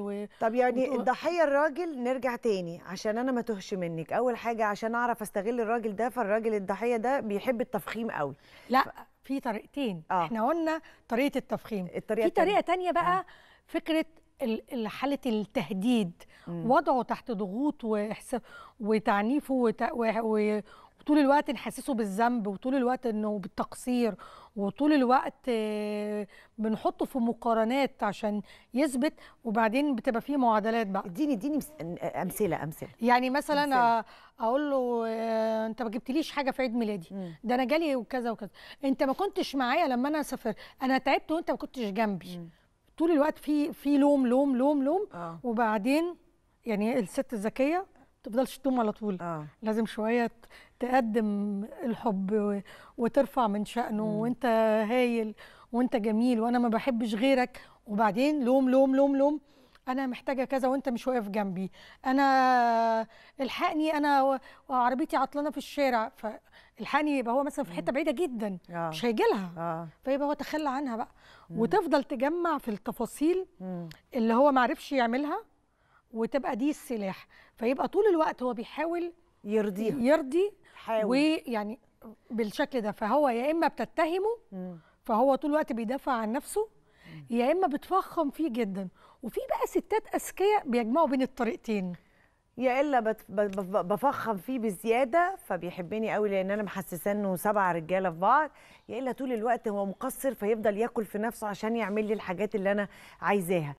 و... طب يعني و... الضحيه الراجل نرجع تاني عشان انا ما تهش منك اول حاجه عشان اعرف استغل الراجل ده فالراجل الضحيه ده بيحب التفخيم قوي لا ف... في طريقتين آه. احنا قلنا طريقه التفخيم الطريقة في طريقه ثانيه بقى آه. فكره حاله التهديد مم. وضعه تحت ضغوط وتعنيفه وت... و... طول الوقت نحسسه بالذنب وطول الوقت انه بالتقصير وطول الوقت آه، بنحطه في مقارنات عشان يثبت وبعدين بتبقى فيه معادلات بقى اديني اديني امثله امثله يعني مثلا أمثلة. اقول له آه، انت ما جبتليش حاجه في عيد ميلادي ده انا جالي وكذا وكذا انت ما كنتش معايا لما انا سافرت انا تعبت وانت ما كنتش جنبي مم. طول الوقت في في لوم لوم لوم لوم آه. وبعدين يعني الست الذكيه تفضلش تلوم على طول آه. لازم شويه تقدم الحب وترفع من شأنه مم. وانت هايل وانت جميل وانا ما بحبش غيرك وبعدين لوم لوم لوم لوم انا محتاجه كذا وانت مش واقف جنبي انا الحقني انا وعربيتي عطلانه في الشارع فالحقني يبقى هو مثلا في حته بعيده جدا آه. مش هيجي لها آه. فيبقى هو تخلى عنها بقى مم. وتفضل تجمع في التفاصيل مم. اللي هو ما عرفش يعملها وتبقى دي السلاح فيبقى طول الوقت هو بيحاول يرضيها يرضي ويعني بالشكل ده فهو يا اما بتتهمه مم. فهو طول الوقت بيدافع عن نفسه مم. يا اما بتفخم فيه جدا وفي بقى ستات اذكياء بيجمعوا بين الطريقتين يا الا بفخم فيه بزياده فبيحبني قوي لان انا محسساه انه سبع رجاله في بعض يا الا طول الوقت هو مقصر فيفضل ياكل في نفسه عشان يعمل لي الحاجات اللي انا عايزاها